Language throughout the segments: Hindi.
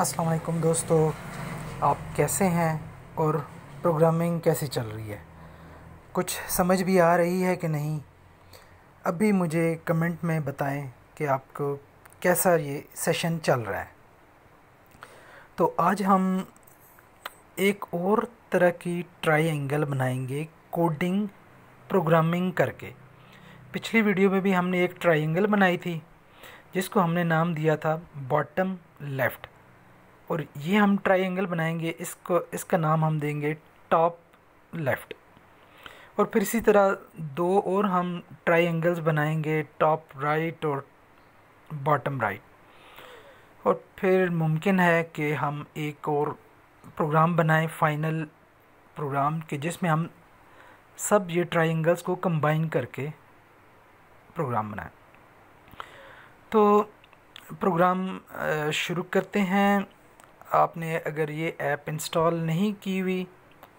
असलकुम दोस्तों आप कैसे हैं और प्रोग्रामिंग कैसी चल रही है कुछ समझ भी आ रही है कि नहीं अभी मुझे कमेंट में बताएं कि आपको कैसा ये सेशन चल रहा है तो आज हम एक और तरह की ट्राई एंगल बनाएंगे कोडिंग प्रोग्रामिंग करके पिछली वीडियो में भी हमने एक ट्राई एंगल बनाई थी जिसको हमने नाम दिया था बॉटम लेफ़्ट और ये हम ट्राइंगल बनाएंगे इसको इसका नाम हम देंगे टॉप लेफ़्ट और फिर इसी तरह दो और हम ट्राइंगल्स बनाएंगे टॉप राइट और बॉटम राइट और फिर मुमकिन है कि हम एक और प्रोग्राम बनाएं फाइनल प्रोग्राम के जिसमें हम सब ये ट्राइंगल्स को कंबाइन करके प्रोग्राम बनाएं तो प्रोग्राम शुरू करते हैं आपने अगर ये ऐप इंस्टॉल नहीं की हुई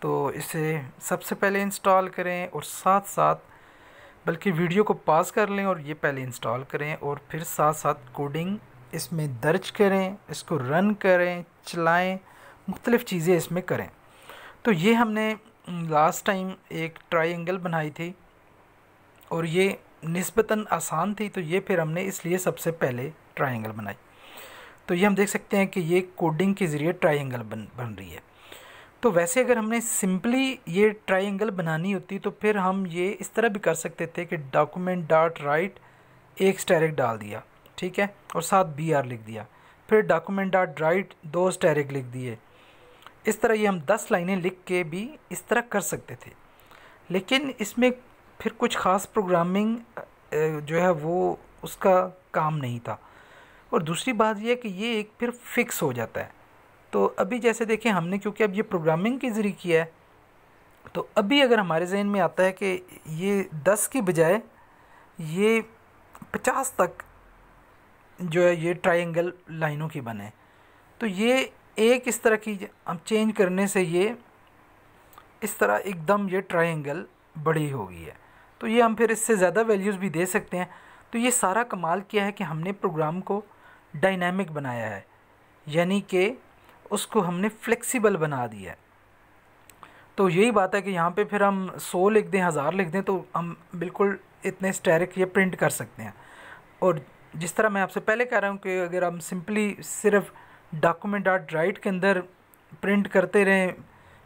तो इसे सबसे पहले इंस्टॉल करें और साथ साथ बल्कि वीडियो को पास कर लें और ये पहले इंस्टॉल करें और फिर साथ साथ कोडिंग इसमें दर्ज करें इसको रन करें चलाएं मुख्तलिफ़ चीज़ें इसमें करें तो ये हमने लास्ट टाइम एक ट्राइंगल बनाई थी और ये नस्बता आसान थी तो ये फिर हमने इसलिए सबसे पहले ट्राइंगल बनाई तो ये हम देख सकते हैं कि ये कोडिंग के ज़रिए ट्राइंगल बन बन रही है तो वैसे अगर हमने सिंपली ये ट्राइंगल बनानी होती तो फिर हम ये इस तरह भी कर सकते थे कि डॉक्यूमेंट डॉट राइट एक स्टेरिक डाल दिया ठीक है और साथ बी आर लिख दिया फिर डॉक्यूमेंट डॉट राइट दो स्टेरिक लिख दिए इस तरह ये हम दस लाइनें लिख के भी इस तरह कर सकते थे लेकिन इसमें फिर कुछ ख़ास प्रोग्रामिंग जो है वो उसका काम नहीं था और दूसरी बात यह कि ये एक फिर फिक्स हो जाता है तो अभी जैसे देखें हमने क्योंकि अब ये प्रोग्रामिंग के ज़रिए किया है तो अभी अगर हमारे जहन में आता है कि ये दस की बजाय ये पचास तक जो है ये ट्राइंगल लाइनों की बने तो ये एक इस तरह की हम चेंज करने से ये इस तरह एकदम ये ट्राइंगल बड़ी हो गई है तो ये हम फिर इससे ज़्यादा वैल्यूज़ भी दे सकते हैं तो ये सारा कमाल किया है कि हमने प्रोग्राम को डायनामिक बनाया है यानी कि उसको हमने फ्लेक्सिबल बना दिया है तो यही बात है कि यहाँ पे फिर हम सौ लिख दें हज़ार लिख दें तो हम बिल्कुल इतने स्टेरिक ये प्रिंट कर सकते हैं और जिस तरह मैं आपसे पहले कह रहा हूँ कि अगर हम सिंपली सिर्फ डॉक्यूमेंट डॉट राइट के अंदर प्रिंट करते रहें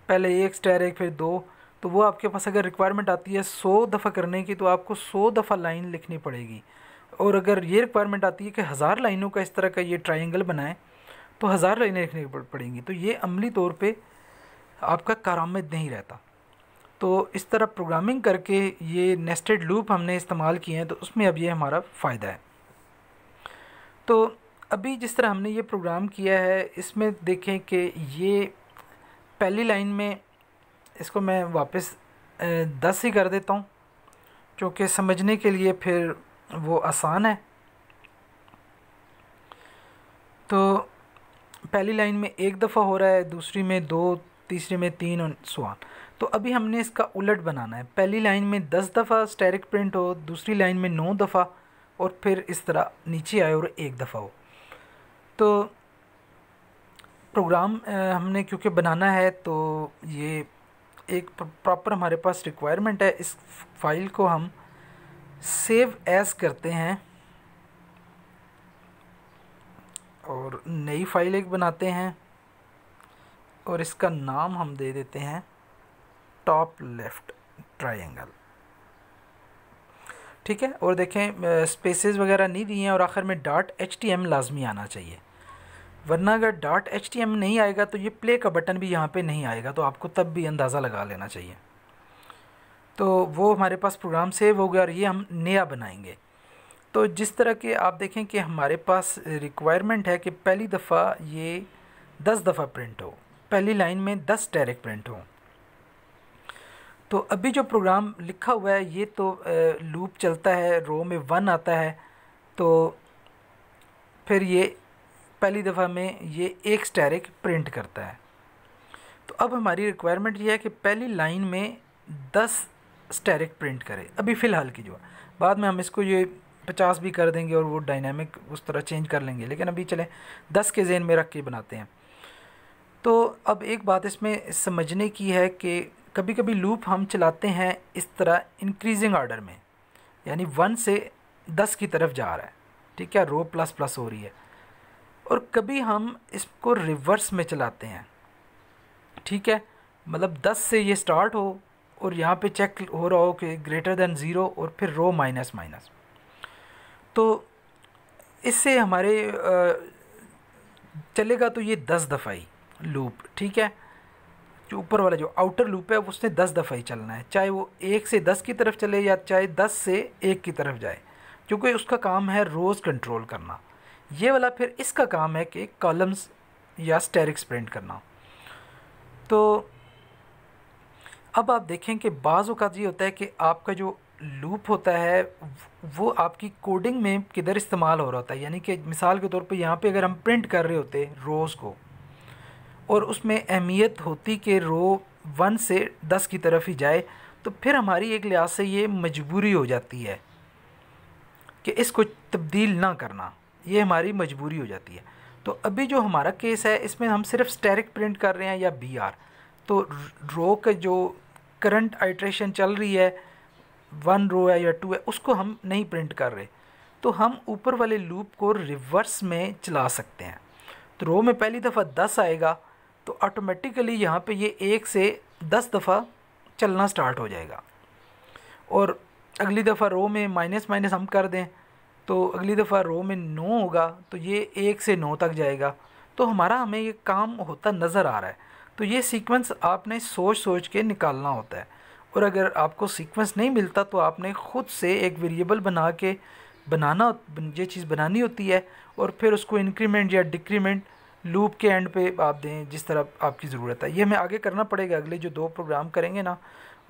पहले एक स्टेरिक फिर दो तो वो आपके पास अगर रिक्वायरमेंट आती है सौ दफ़ा करने की तो आपको सौ दफ़ा लाइन लिखनी पड़ेगी और अगर ये रिक्वायरमेंट आती है कि हज़ार लाइनों का इस तरह का ये ट्राइंगल बनाएं तो हज़ार लाइनें लिखने पड़ेंगी तो ये अमली तौर पर आपका कारामद नहीं रहता तो इस तरह प्रोग्रामिंग करके ये नेस्टेड लूप हमने इस्तेमाल किए हैं तो उसमें अब ये हमारा फ़ायदा है तो अभी जिस तरह हमने ये प्रोग्राम किया है इसमें देखें कि ये पहली लाइन में इसको मैं वापस दस ही कर देता हूँ क्योंकि समझने के लिए फिर वो आसान है तो पहली लाइन में एक दफ़ा हो रहा है दूसरी में दो तीसरी में तीन और सुआन तो अभी हमने इसका उलट बनाना है पहली लाइन में दस दफ़ा स्टेरिक प्रिंट हो दूसरी लाइन में नौ दफ़ा और फिर इस तरह नीचे आए और एक दफ़ा हो तो प्रोग्राम हमने क्योंकि बनाना है तो ये एक प्रॉपर हमारे पास रिक्वायरमेंट है इस फाइल को हम सेव एस करते हैं और नई फाइल एक बनाते हैं और इसका नाम हम दे देते हैं टॉप लेफ्ट ट्रायंगल ठीक है और देखें स्पेसेस वगैरह नहीं दिए हैं और आखिर में डॉट एच टी एम लाजमी आना चाहिए वरना अगर डॉट एच टी एम नहीं आएगा तो ये प्ले का बटन भी यहाँ पे नहीं आएगा तो आपको तब भी अंदाज़ा लगा लेना चाहिए तो वो हमारे पास प्रोग्राम सेव हो गया और ये हम नया बनाएंगे तो जिस तरह के आप देखें कि हमारे पास रिक्वायरमेंट है कि पहली दफ़ा ये दस दफ़ा प्रिंट हो पहली लाइन में दस डायरेक्ट प्रिंट हो तो अभी जो प्रोग्राम लिखा हुआ है ये तो लूप चलता है रो में वन आता है तो फिर ये पहली दफ़ा में ये एक स्टैरिक प्रिंट करता है तो अब हमारी रिक्वायरमेंट ये है कि पहली लाइन में दस स्टेरिक प्रिंट करे अभी फ़िलहाल की जो है बाद में हम इसको ये पचास भी कर देंगे और वो डायनामिक उस तरह चेंज कर लेंगे लेकिन अभी चले दस के जेन में रख के बनाते हैं तो अब एक बात इसमें समझने की है कि कभी कभी लूप हम चलाते हैं इस तरह इंक्रीजिंग ऑर्डर में यानी वन से दस की तरफ जा रहा है ठीक है रो प्लस प्लस हो रही है और कभी हम इसको रिवर्स में चलाते हैं ठीक है मतलब दस से ये स्टार्ट हो और यहाँ पे चेक हो रहा हो कि ग्रेटर देन ज़ीरो और फिर रो माइनस माइनस तो इससे हमारे चलेगा तो ये दस दफ़ा ही लूप ठीक है जो ऊपर वाला जो आउटर लूप है उसने दस दफ़ा ही चलना है चाहे वो एक से दस की तरफ चले या चाहे दस से एक की तरफ जाए क्योंकि उसका काम है रोज़ कंट्रोल करना ये वाला फिर इसका काम है कि कॉलम्स या स्टेरिक्स प्रिंट करना तो अब आप देखें कि बाज़ अवत ये होता है कि आपका जो लूप होता है वो आपकी कोडिंग में किधर इस्तेमाल हो रहा होता है यानी कि मिसाल के तौर पे यहाँ पे अगर हम प्रिंट कर रहे होते रोज़ को और उसमें अहमियत होती कि रो वन से दस की तरफ ही जाए तो फिर हमारी एक लिहाज से ये मजबूरी हो जाती है कि इसको तब्दील ना करना ये हमारी मजबूरी हो जाती है तो अभी जो हमारा केस है इसमें हम सिर्फ स्टेरिक प्रिंट कर रहे हैं या बी आर तो रो के जो करंट आइट्रेशन चल रही है वन रो है या टू है उसको हम नहीं प्रिंट कर रहे तो हम ऊपर वाले लूप को रिवर्स में चला सकते हैं तो रो में पहली दफ़ा दस आएगा तो ऑटोमेटिकली यहाँ पे ये एक से दस दफ़ा चलना स्टार्ट हो जाएगा और अगली दफ़ा रो में माइनस माइनस हम कर दें तो अगली दफ़ा रो में नौ होगा तो ये एक से नौ तक जाएगा तो हमारा हमें ये काम होता नज़र आ रहा है तो ये सीक्वेंस आपने सोच सोच के निकालना होता है और अगर आपको सीक्वेंस नहीं मिलता तो आपने ख़ुद से एक वेरिएबल बना के बनाना ये चीज़ बनानी होती है और फिर उसको इंक्रीमेंट या डिक्रीमेंट लूप के एंड पे आप दें जिस तरह आपकी ज़रूरत है ये हमें आगे करना पड़ेगा अगले जो दो प्रोग्राम करेंगे ना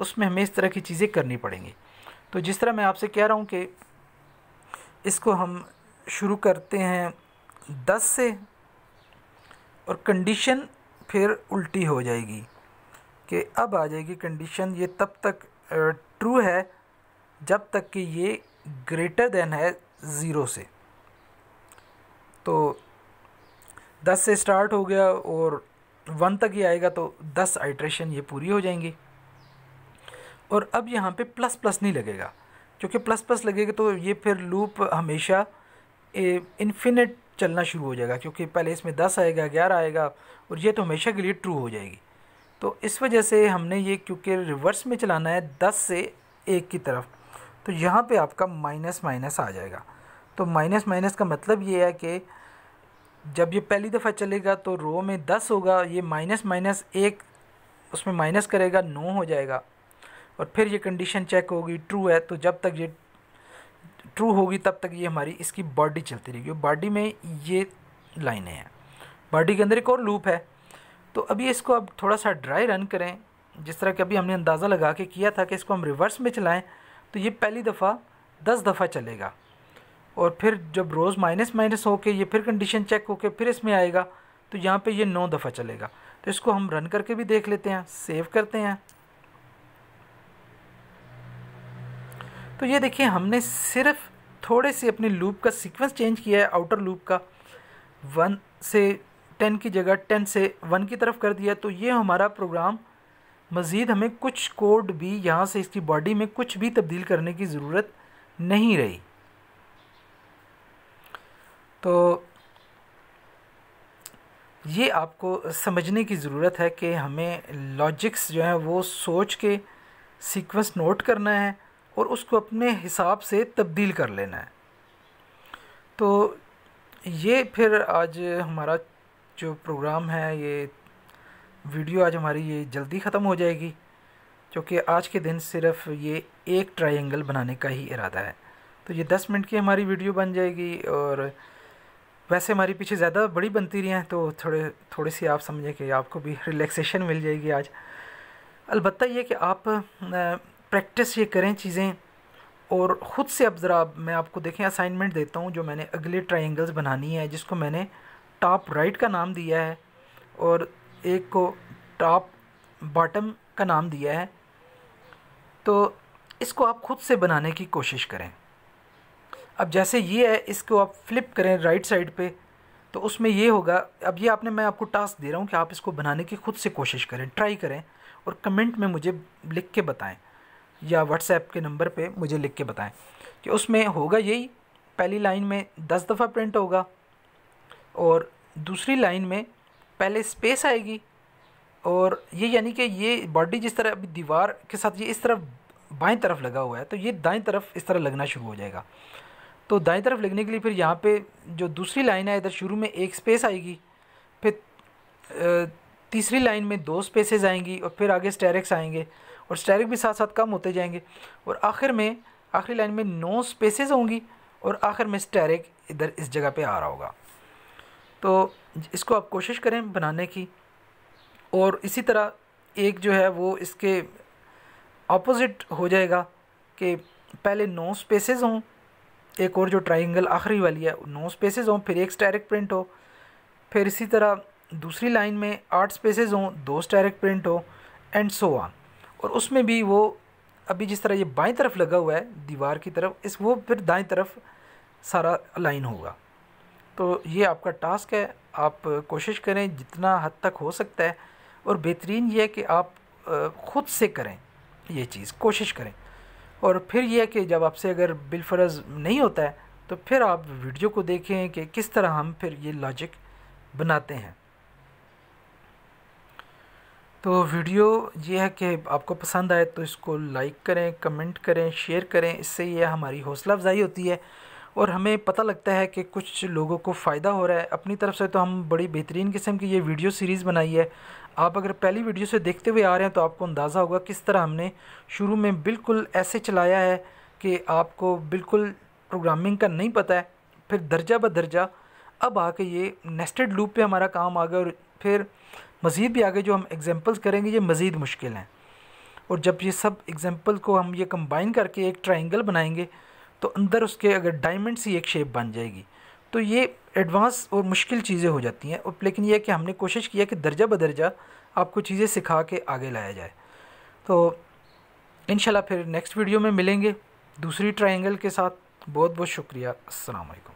उसमें हमें इस तरह की चीज़ें करनी पड़ेंगी तो जिस तरह मैं आपसे कह रहा हूँ कि इसको हम शुरू करते हैं दस से और कंडीशन फिर उल्टी हो जाएगी कि अब आ जाएगी कंडीशन ये तब तक ट्रू है जब तक कि ये ग्रेटर देन है ज़ीरो से तो दस से स्टार्ट हो गया और वन तक ही आएगा तो दस आइट्रेशन ये पूरी हो जाएंगी और अब यहाँ पे प्लस प्लस नहीं लगेगा क्योंकि प्लस प्लस लगेगा तो ये फिर लूप हमेशा इन्फिनिट चलना शुरू हो जाएगा क्योंकि पहले इसमें दस आएगा ग्यारह आएगा और ये तो हमेशा के लिए ट्रू हो जाएगी तो इस वजह से हमने ये क्योंकि रिवर्स में चलाना है दस से एक की तरफ तो यहाँ पे आपका माइनस माइनस आ जाएगा तो माइनस माइनस का मतलब ये है कि जब ये पहली दफ़ा चलेगा तो रो में दस होगा ये माइनस माइनस एक उसमें माइनस करेगा नौ हो जाएगा और फिर ये कंडीशन चेक होगी ट्रू है तो जब तक ये ट्रू होगी तब तक ये हमारी इसकी बॉडी चलती रहेगी बॉडी में ये लाइनें हैं बॉडी के अंदर एक और लूप है तो अभी इसको अब थोड़ा सा ड्राई रन करें जिस तरह के अभी हमने अंदाज़ा लगा के किया था कि इसको हम रिवर्स में चलाएं तो ये पहली दफ़ा दस दफ़ा चलेगा और फिर जब रोज़ माइनस माइनस होके ये फिर कंडीशन चेक होके फिर इसमें आएगा तो यहाँ पे ये नौ दफ़ा चलेगा तो इसको हम रन करके भी देख लेते हैं सेव करते हैं तो ये देखिए हमने सिर्फ थोड़े से अपने लूप का सीक्वेंस चेंज किया है आउटर लूप का वन से टेन की जगह टेन से वन की तरफ कर दिया तो ये हमारा प्रोग्राम मज़ीद हमें कुछ कोड भी यहाँ से इसकी बॉडी में कुछ भी तब्दील करने की ज़रूरत नहीं रही तो ये आपको समझने की ज़रूरत है कि हमें लॉजिक्स जो है वो सोच के सीक्वेंस नोट करना है और उसको अपने हिसाब से तब्दील कर लेना है तो ये फिर आज हमारा जो प्रोग्राम है ये वीडियो आज हमारी ये जल्दी ख़त्म हो जाएगी क्योंकि आज के दिन सिर्फ ये एक ट्रायंगल बनाने का ही इरादा है तो ये दस मिनट की हमारी वीडियो बन जाएगी और वैसे हमारी पीछे ज़्यादा बड़ी बनती रही हैं तो थोड़े थोड़ी सी आप समझें कि आपको भी रिलैक्सेशन मिल जाएगी आज अलबत्त ये कि आप प्रैक्टिस ये करें चीज़ें और ख़ुद से अब ज़रा मैं आपको देखें असाइनमेंट देता हूँ जो मैंने अगले ट्राइंगल्स बनानी है जिसको मैंने टॉप राइट का नाम दिया है और एक को टॉप बॉटम का नाम दिया है तो इसको आप ख़ुद से बनाने की कोशिश करें अब जैसे ये है इसको आप फ्लिप करें राइट साइड पे तो उसमें ये होगा अब ये आपने मैं आपको टास्क दे रहा हूँ कि आप इसको बनाने की ख़ुद से कोशिश करें ट्राई करें और कमेंट में मुझे लिख के बताएं या व्हाट्सएप के नंबर पे मुझे लिख के बताएं कि उसमें होगा यही पहली लाइन में दस दफ़ा प्रिंट होगा और दूसरी लाइन में पहले स्पेस आएगी और ये यानी कि ये बॉडी जिस तरह अभी दीवार के साथ ये इस तरफ बाएं तरफ लगा हुआ है तो ये दाएं तरफ इस तरह लगना शुरू हो जाएगा तो दाएं तरफ लगने के लिए फिर यहाँ पे जो दूसरी लाइन है इधर शुरू में एक स्पेस आएगी फिर तीसरी लाइन में दो स्पेसेस आएंगी और फिर आगे स्टेरिक्स आएंगे और स्टेरिक भी साथ साथ कम होते जाएंगे और आखिर में आखिरी लाइन में नो स्पेसेस होंगी और आखिर में स्टेरिक इधर इस जगह पे आ रहा होगा तो इसको आप कोशिश करें बनाने की और इसी तरह एक जो है वो इसके अपोज़िट हो जाएगा कि पहले नो स्पेसेस हों एक और जो ट्राइंगल आखिरी वाली है नो स्पेसेस हों फिर एक स्टेरिक प्रिंट हो फिर इसी तरह दूसरी लाइन में आठ स्पेसेस हों दो स्टेरिक प्रिंट हो एंड सो ऑन और उसमें भी वो अभी जिस तरह ये बाएं तरफ लगा हुआ है दीवार की तरफ इस वो फिर दाएं तरफ सारा लाइन होगा तो ये आपका टास्क है आप कोशिश करें जितना हद तक हो सकता है और बेहतरीन ये है कि आप ख़ुद से करें ये चीज़ कोशिश करें और फिर यह है कि जब आपसे अगर बिलफरज नहीं होता है तो फिर आप वीडियो को देखें कि किस तरह हम फिर ये लॉजिक बनाते हैं तो वीडियो ये है कि आपको पसंद आए तो इसको लाइक करें कमेंट करें शेयर करें इससे ये हमारी हौसला अफजाई होती है और हमें पता लगता है कि कुछ लोगों को फ़ायदा हो रहा है अपनी तरफ से तो हम बड़ी बेहतरीन किस्म की ये वीडियो सीरीज़ बनाई है आप अगर पहली वीडियो से देखते हुए आ रहे हैं तो आपको अंदाज़ा होगा किस तरह हमने शुरू में बिल्कुल ऐसे चलाया है कि आपको बिल्कुल प्रोग्रामिंग का नहीं पता है फिर दर्जा ब दर्जा अब आके ये नेस्टेड लूप पे हमारा काम आ गया और फिर मज़ीद भी आगे जो हम एग्ज़ैम्पल्स करेंगे ये मज़ीद मुश्किल हैं और जब ये सब एग्ज़ैम्पल को हम ये कम्बाइन करके एक ट्राइंगल बनाएंगे तो अंदर उसके अगर डायमंड सी एक शेप बन जाएगी तो ये एडवांस और मुश्किल चीज़ें हो जाती हैं और लेकिन यह कि हमने कोशिश किया कि दर्जा बदर्जा आपको चीज़ें सिखा के आगे लाया जाए तो इन फिर नेक्स्ट वीडियो में मिलेंगे दूसरी ट्राइंगल के साथ बहुत बहुत शुक्रिया असलकम